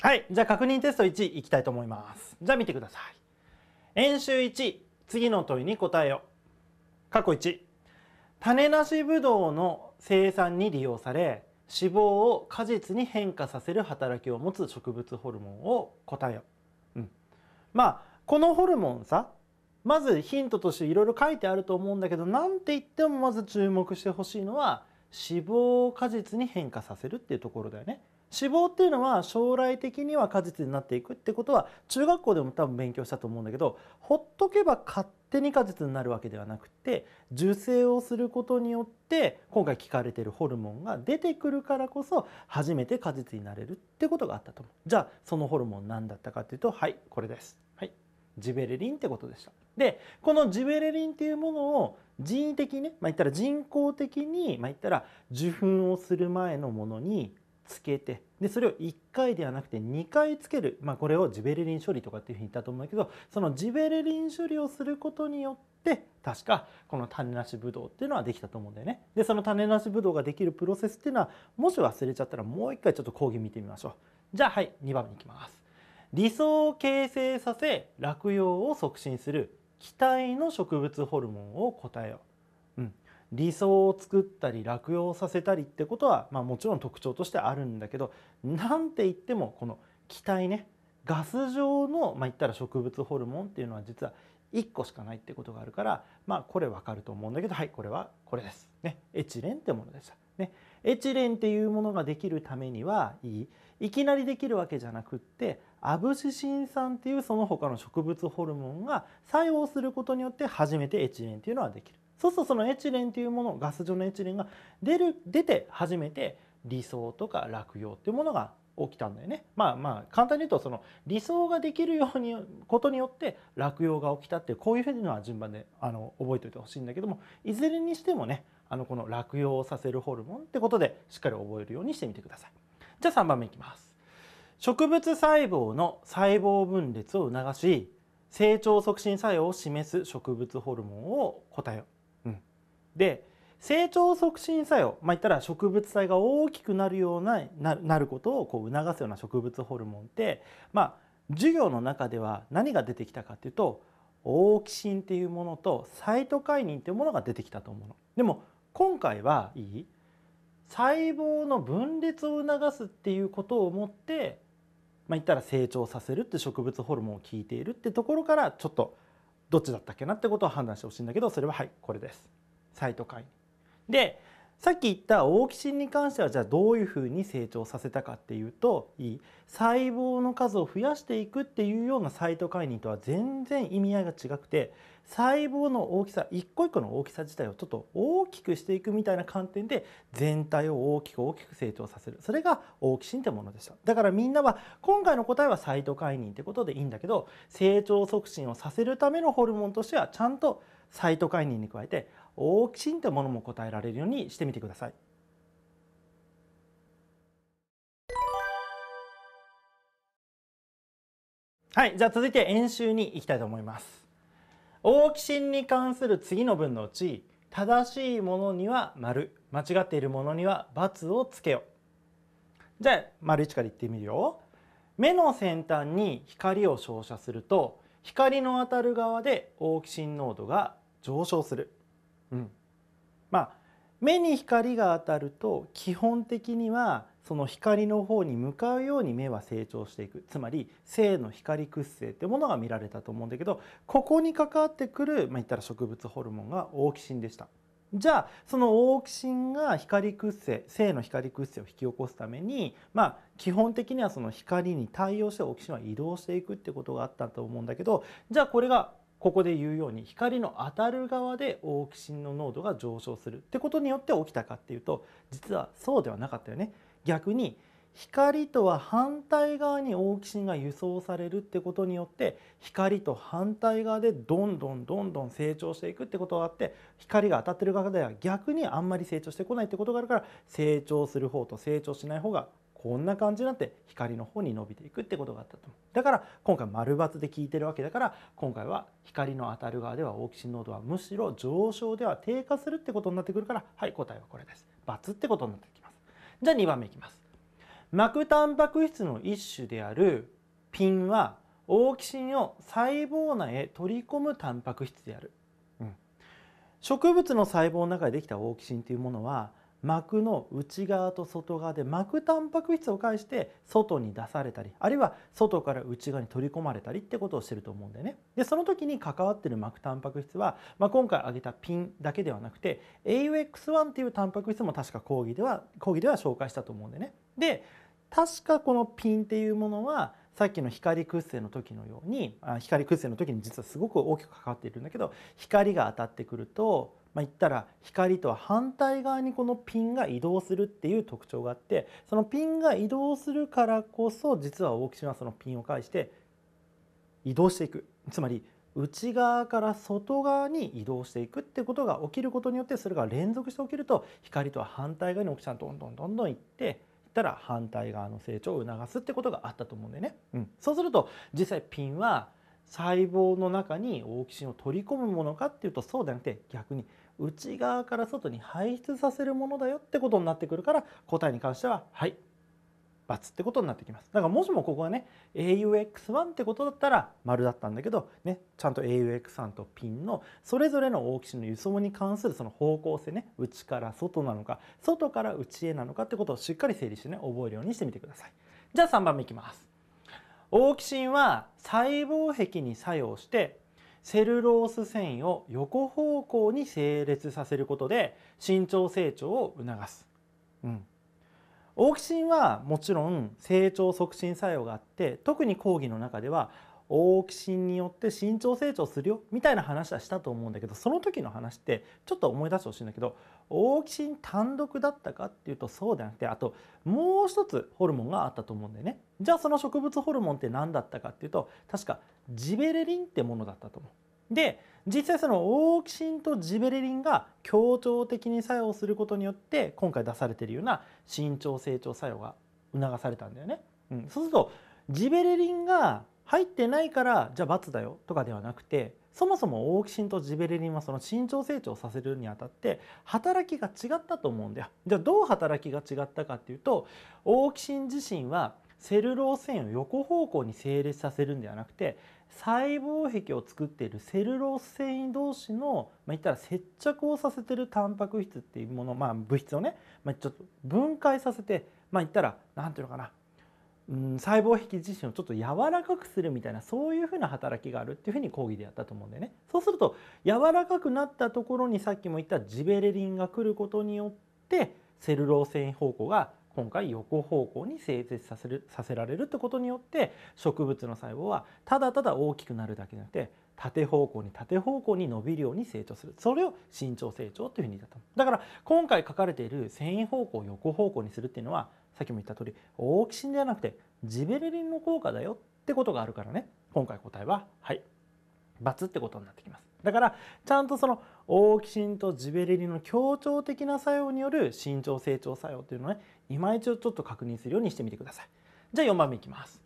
はい。じゃあ確認テスト1いきたいと思います。じゃあ見てください。演習1、次の問いに答えよ。過去1、種なしブドウの生産に利用され、脂肪を果実に変化させる働きを持つ植物ホルモンを答えよ。うん。まあ、このホルモンさ、まずヒントとしていろいろ書いてあると思うんだけど、なんて言ってもまず注目してほしいのは、脂肪を果実に変化させるっていうところだよね。脂肪っていうのは将来的には果実になっていくってことは中学校でも多分勉強したと思うんだけどほっとけば勝手に果実になるわけではなくて受精をすることによって今回聞かれてるホルモンが出てくるからこそ初めて果実になれるってことがあったと思うじゃあそのホルモン何だったかっていうとはいこれです。はいジベレリンってことでした。でこのジベレリンっていうものを人為的ね、まあ、言ったら人工的に、まあ、言ったら受粉をする前のものにつけてでそれを1回ではなくて2回つける、まあ、これをジベレリン処理とかっていうふうに言ったと思うんだけどそのジベレリン処理をすることによって確かこの種なしブドウっていうのはできたと思うんだよね。でその種なしブドウができるプロセスっていうのはもし忘れちゃったらもう一回ちょっと講義見てみましょう。じゃあはい2番目に行きます。理想を形成させ落葉を促進する期待の植物ホルモンを答えよう。理想を作ったり落葉させたりってことは、まあ、もちろん特徴としてあるんだけどなんて言ってもこの気体ねガス状の、まあ、言ったら植物ホルモンっていうのは実は1個しかないってことがあるから、まあ、これわかると思うんだけどはいこれはこれです。ね、エチレンってものでした。ね、エチレンっていうものができるためにはいいいきなりできるわけじゃなくってアブシシン酸っていうその他の植物ホルモンが作用することによって初めてエチレンっていうのはできる。そうするとそのエチレンというものガス状のエチレンが出る出て初めて理想とか落葉っていうものが起きたんだよね。まあまあ簡単に言うとその理想ができるようにことによって落葉が起きたっていうこういうふうな順番であの覚えておいてほしいんだけどもいずれにしてもねあのこの落葉をさせるホルモンってことでしっかり覚えるようにしてみてください。じゃあ3番目いきます。植物細胞の細胞分裂を促し成長促進作用を示す植物ホルモンを答えで成長促進作用まあ言ったら植物体が大きくなるようななることをこう促すような植物ホルモンってまあ授業の中では何が出てきたかっていうとオーキシンっていうものとサイトカイニンっていうものが出てきたと思うの。でも今回はいい細胞の分裂を促すっていうことをもって、まあ、言ったら成長させるって植物ホルモンを効いているってところからちょっとどっちだったっけなってことを判断してほしいんだけどそれははいこれです。サイトカイン。でさっき言ったオーキシンに関してはじゃあどういうふうに成長させたかっていうといい細胞の数を増やしていくっていうようなサイトカインとは全然意味合いが違くて細胞の大きさ一個一個の大きさ自体をちょっと大きくしていくみたいな観点で全体を大きく大きく成長させるそれがオーキシンってものでしただからみんなは今回の答えはサイトカインってことでいいんだけど成長促進をさせるためのホルモンとしてはちゃんとサイトカインに加えて大きんとものも答えられるようにしてみてください。はい、じゃあ続いて演習に行きたいと思います。オーキシンに関する次の文のうち正しいものには丸間違っているものには×をつけよじゃあ丸一から言ってみるよ目の先端に光を照射すると光の当たる側でオーキシン濃度が上昇するうん、まあ目に光が当たると基本的にはその光の方に向かうように目は成長していくつまり性の光屈性ってものが見られたと思うんだけどここに関わってくるまあ言ったら植物ホルモンがオーキシンでした。じゃあそのオーキシンが光屈性性の光屈性を引き起こすためにまあ基本的にはその光に対応してオーキシンは移動していくってことがあったと思うんだけどじゃあこれがここで言うように光の当たる側でオーキシンの濃度が上昇するってことによって起きたかっていうと実はそうではなかったよね。逆に光とは反対側にオーキシンが輸送されるってことによって光と反対側でどんどんどんどん成長していくってことがあって光が当たってる側では逆にあんまり成長してこないってことがあるから成長する方と成長しない方がこんな感じになって光の方に伸びていくってことがあったとだから今回丸抜で聞いてるわけだから今回は光の当たる側ではオーキシン濃度はむしろ上昇では低下するってことになってくるからはい答えはこれです×ってことになってきますじゃあ2番目いきます膜タンパク質の一種であるピンはオーキシンを細胞内へ取り込むタンパク質である、うん、植物の細胞の中でできたオーキシンというものは膜の内側と外側で膜タンパク質を介して外に出されたりあるいは外から内側に取り込まれたりってことをしてると思うんだよね。でその時に関わってる膜タンパク質は、まあ、今回挙げたピンだけではなくて AUX1 っていうタンパク質も確か講義では講義では紹介したと思うんでね。で確かこのピンっていうものはさっきの光屈折の時のように光屈折の時に実はすごく大きく関わっているんだけど光が当たってくるとまあ、言ったら光とは反対側にこのピンが移動するっていう特徴があってそのピンが移動するからこそ実は大き島はそのピンを介して移動していくつまり内側から外側に移動していくってことが起きることによってそれが連続して起きると光とは反対側に大きさどんどんどんどんいってたら反対側の成長を促すってことがあったと思うんでね、うん、そうすると実際ピンは細胞の中にオーキシンを取り込むものかっていうとそうじゃなくて逆に内側から外に排出させるものだよってことになってくるから答えに関してははい×ってことになってきますだからもしもここがね AUX1 ってことだったら丸だったんだけどねちゃんと AUX3 とピンのそれぞれのオーキシンの輸送に関するその方向性ね内から外なのか外から内へなのかってことをしっかり整理してね覚えるようにしてみてくださいじゃあ3番目いきますオーキシンは細胞壁に作用してセルロース繊維を横方向に整列させることで身長成長を促す、うん、オーキシンはもちろん成長促進作用があって特に講義の中では大きしによって身長成長するよみたいな話はしたと思うんだけどその時の話ってちょっと思い出してほしいんだけど大きし単独だったかっていうとそうではなくてあともう一つホルモンがあったと思うんだよねじゃあその植物ホルモンって何だったかっていうと確かジベレリンってものだったと思う。で実際そのオーキシンとジベレリンが協調的に作用することによって今回出されてるような身長成長作用が促されたんだよね。うん、そうするとジベレリンが入ってないからじゃあ罰だよとかではなくてそもそもオーキシンとジベレリンはその身長成長させるにあたって働きが違ったと思うんだよ。じゃあどう働きが違ったかっていうとオーキシン自身はセルロー繊維を横方向に整列させるんではなくて細胞壁を作っているセルロース繊維同士の、まあ、言ったら接着をさせてるタンパク質っていうもの、まあ、物質をね、まあ、ちょっと分解させて、まあ、言ったら何ていうのかなうん、細胞壁自身をちょっと柔らかくするみたいなそういうふうな働きがあるっていうふうに講義でやったと思うんでねそうすると柔らかくなったところにさっきも言ったジベレリンが来ることによってセルロー維方向が今回横方向に成絶させるさせられるってことによって植物の細胞はただただ大きくなるだけじゃなくて縦方向に縦方向に伸びるように成長するそれを身長成長ていうふうにたとだから今回書かれている繊維方向を横方向にするっていうのはさっきも言った通りオーキシンじゃなくてジベレリンの効果だよってことがあるからね今回答えははい×ってことになってきますだからちゃんとそのオーキシンとジベレリンの協調的な作用による身長成長作用というのをね今一度ちょっと確認するようにしてみてくださいじゃあ4番目いきます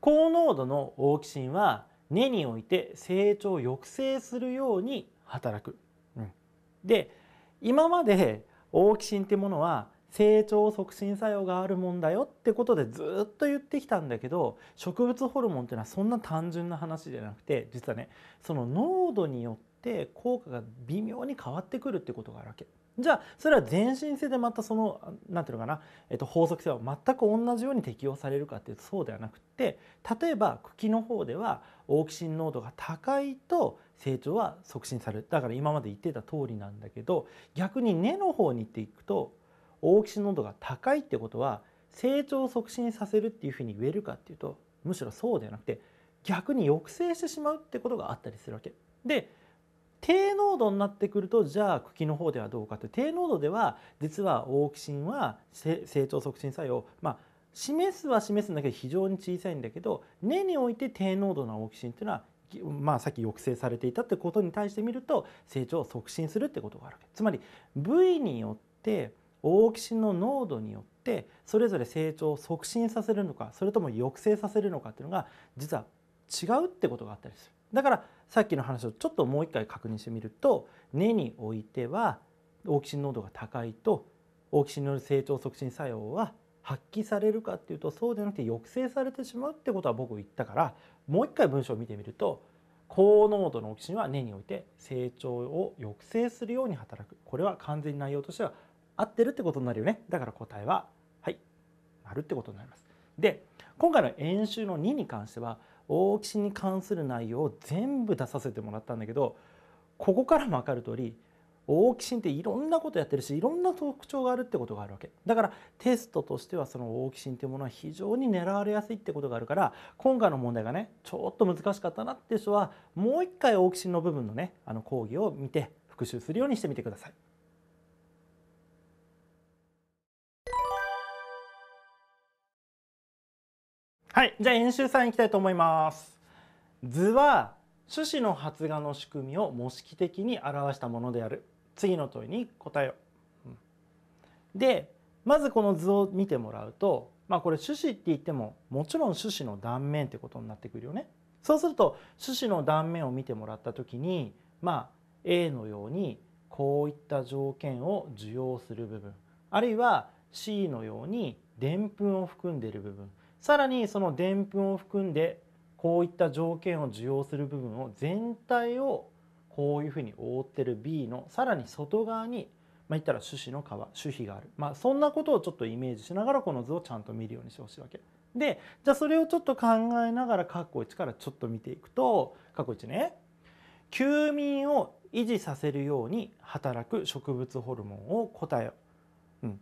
高濃度のオーキシンは根において成長を抑制するように働く、うん、で今までオーキシンってものは成長促進作用があるもんだよってことでずっと言ってきたんだけど植物ホルモンっていうのはそんな単純な話じゃなくて実はねその濃度によって効果が微妙に変わってくるってことがあるわけ。じゃあそれは全身性でまたその何ていうのかな、えっと、法則性は全く同じように適用されるかっていうとそうではなくって例えば茎の方ではオーキシン濃度が高いと成長は促進されるだから今まで言ってた通りなんだけど逆に根の方に行っていくとオキシ濃度が高いってことは成長を促進させるっていうふうに言えるかっていうとむしろそうではなくて逆に抑制してしまうってことがあったりするわけ。で低濃度になってくるとじゃあ茎の方ではどうかって低濃度では実はオーキシンは成長促進作用まあ示すは示すんだけど非常に小さいんだけど根において低濃度なオーキシンっていうのはまあ、さっき抑制されていたってことに対して見ると成長を促進するってことがあるわけつまり部位によってオーキシンの濃度によってそれぞれ成長を促進させるのかそれとも抑制させるのかっていうのが実は違うってことがあったりするだからさっきの話をちょっともう一回確認してみると根においてはオーキシン濃度が高いとオーキシンの成長促進作用は発揮されるかっていうとそうでなくて抑制されてしまうってことは僕言ったからもう一回文章を見てみると高濃度のオキシンは根において成長を抑制するように働くこれは完全に内容としては合ってるってことになるよねだから答えははい丸ってことになりますで今回の演習の2に関しては大吉に関する内容を全部出させてもらったんだけどここからも分かる通り大きしんっていろんなことやってるしいろんな特徴があるってことがあるわけだからテストとしてはその大きしんっていうものは非常に狙われやすいってことがあるから今回の問題がねちょっと難しかったなっていう人はもう一回大きしんの部分のねあの講義を見て復習するようにしてみてください。はいじゃあ演習さんいきたいと思います図は種子の発芽の仕組みを模式的に表したものである次の問いに答えよう、うん、でまずこの図を見てもらうとまあこれ種子って言ってももちろん種子の断面ってことになってくるよねそうすると種子の断面を見てもらった時にまあ A のようにこういった条件を受容する部分あるいは C のようにでんぷんを含んでいる部分さらにそのでんぷんを含んでこういった条件を受容する部分を全体をこういうふうに覆ってる B のさらに外側にまあ、言ったら種子の皮種皮がある、まあ、そんなことをちょっとイメージしながらこの図をちゃんと見るようにしてほしいわけでじゃあそれをちょっと考えながら括弧1からちょっと見ていくと括弧1ね休眠を維持させるように働く植物ホルモンを答えよう、うん、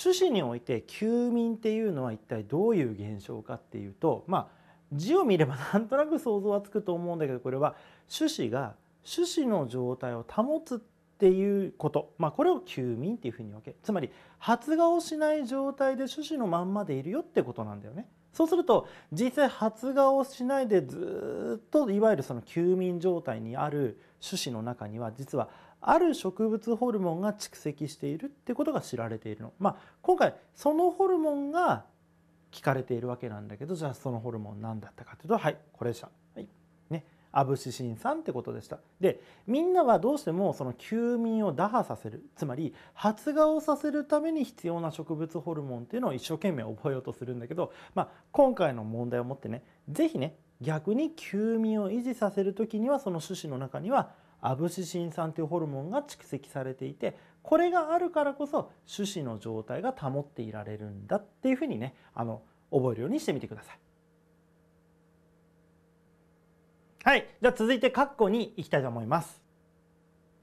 種子において休眠っていうのは一体どういう現象かっていうとまあ字を見ればなんとなく想像はつくと思うんだけどこれは種子が種子の状態を保つっていうこと、まあ、これを休眠っていうふうに分けつまり発芽をしない状態で種子のまんまでいるよってことなんだよね。そうすると実際発芽をしないでずっといわゆるその休眠状態にある種子の中には実はある植物ホルモンが蓄積しているってことが知られているの。まあ、今回そのホルモンが聞かれているわけなんだけどじゃあそのホルモン何だったかというとはいこれでした。はいね、アブシシン酸ってことでした。でみんなはどうしてもその休眠を打破させるつまり発芽をさせるために必要な植物ホルモンっていうのを一生懸命覚えようとするんだけど、まあ、今回の問題をもってね是非ね逆に休眠を維持させる時にはその種子の中にはアブシシン酸というホルモンが蓄積されていてこれがあるからこそ種子の状態が保っていられるんだっていうふうにねあの覚えるようにしてみてください。はい、じゃあ続いて括弧にいきたいと思います。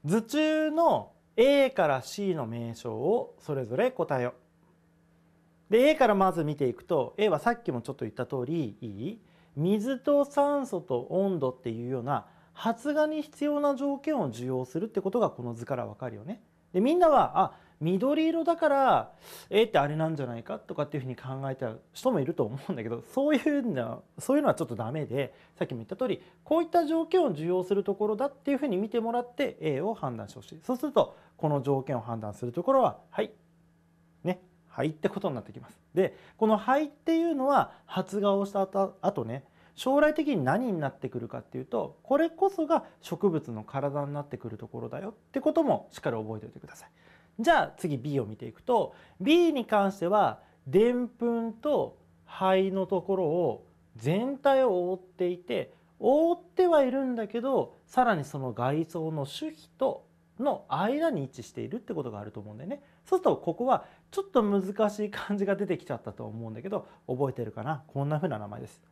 図中の A から C の名称をそれぞれ答えよで A からまず見ていくと A はさっきもちょっと言った通り水と酸素と温度っていうような発芽に必要な条件を受容するってことがこの図からわかるよね。でみんなはあ緑色だからえー、ってあれなんじゃないかとかっていうふうに考えた人もいると思うんだけど そういうのはそういうのはちょっとダメでさっきも言った通りこういった条件を受容するところだっていうふうに見てもらって A を判断してほしいそうするとこの条件を判断するところははいねはいってことになってきます。でこの「はい」っていうのは発芽をした後ね将来的に何になってくるかっていうとこれこそが植物の体になってくるところだよってこともしっかり覚えておいてください。じゃあ次 B を見ていくと B に関してはでんぷんと肺のところを全体を覆っていて覆ってはいるんだけどさらにその外装の主皮との間に位置しているってことがあると思うんだよね。そうするとここはちょっと難しい漢字が出てきちゃったと思うんだけど覚えてるかなこんな風な名前です。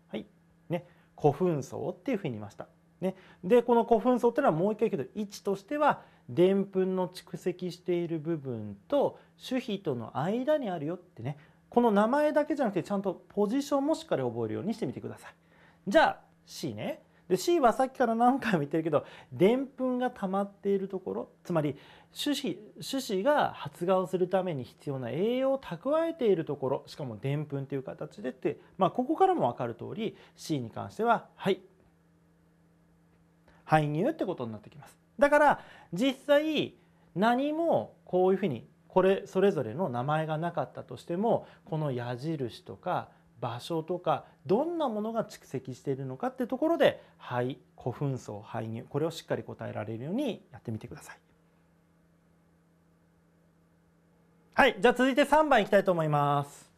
ね、古墳層っていうふうに言いました。ね、でこの古墳層っていうのはもう一回言うけど位置としてはでんぷんの蓄積している部分と種皮との間にあるよってねこの名前だけじゃなくてちゃんとポジションもしっかり覚えるようにしてみてください。じゃあ C ねで C はさっきから何回も言ってるけどでんぷんが溜まっているところつまり種子種子が発芽をするために必要な栄養を蓄えているところしかもでんぷんという形でって、まあ、ここからも分かる通り C に関してははい排入ってことになってきます。だから実際何もこういうふうにこれそれぞれの名前がなかったとしてもこの矢印とか場所とかどんなものが蓄積しているのかっていうところで肺古墳層肺乳これをしっかり答えられるようにやってみてください。はいじゃあ続いて3番いきたいと思います。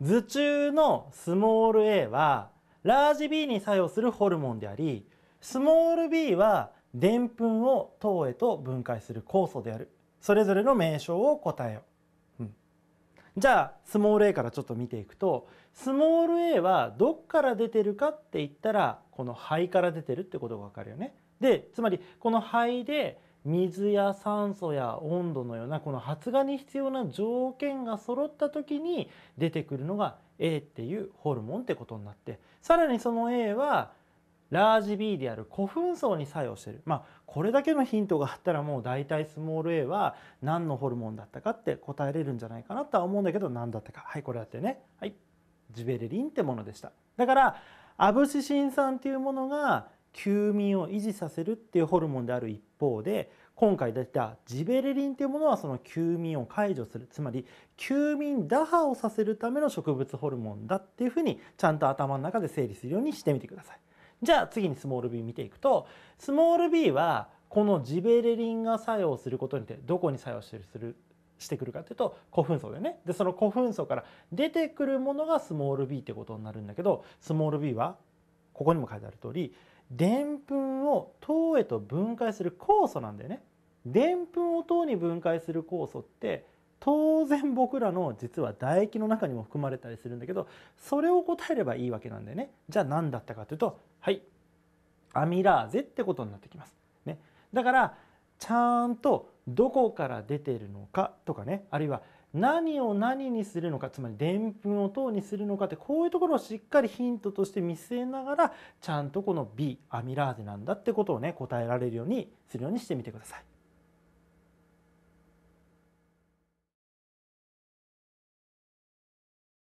図中のスモール a はラージ b に作用するホルモンでありスモール b はでんぷんを糖へと分解する酵素であるそれぞれの名称を答えよう、うん、じゃあスモール a からちょっと見ていくとスモール a はどっから出てるかって言ったらこの肺から出てるってことがわかるよね。でつまりこの肺で水や酸素や温度のようなこの発芽に必要な条件が揃った時に出てくるのが A っていうホルモンってことになってさらにその A はラージ B である古墳層に作用してるまあこれだけのヒントがあったらもう大体スモール a は何のホルモンだったかって答えれるんじゃないかなとは思うんだけど何だったかはいこれだってねはい。ジベレリンってものでしただからアブシシン酸っていうものが休眠を維持させるっていうホルモンである一方で今回出たジベレリンというものはその休眠を解除するつまり休眠打破をさせるための植物ホルモンだっていうふうにちゃんと頭の中で整理するようにしてみてください。じゃあ次にスモール B 見ていくとスモール B はこのジベレリンが作用することによってどこに作用するしてくるかというと古墳層だよねでその古墳層から出てくるものがスモール b ってことになるんだけどスモール b はここにも書いてある通りでんぷんを糖へと分解する酵素なんだよね。でんぷんを糖に分解する酵素って当然僕らの実は唾液の中にも含まれたりするんだけどそれを答えればいいわけなんだよね。じゃあ何だったかというとはいアミラーゼってことになってきます。ね、だからちゃんとどこから出ているのかとかねあるいは何を何にするのかつまりでんぷんを糖にするのかってこういうところをしっかりヒントとして見据えながらちゃんとこの B アミラーゼなんだってことをね答えられるようにするようにしてみてください。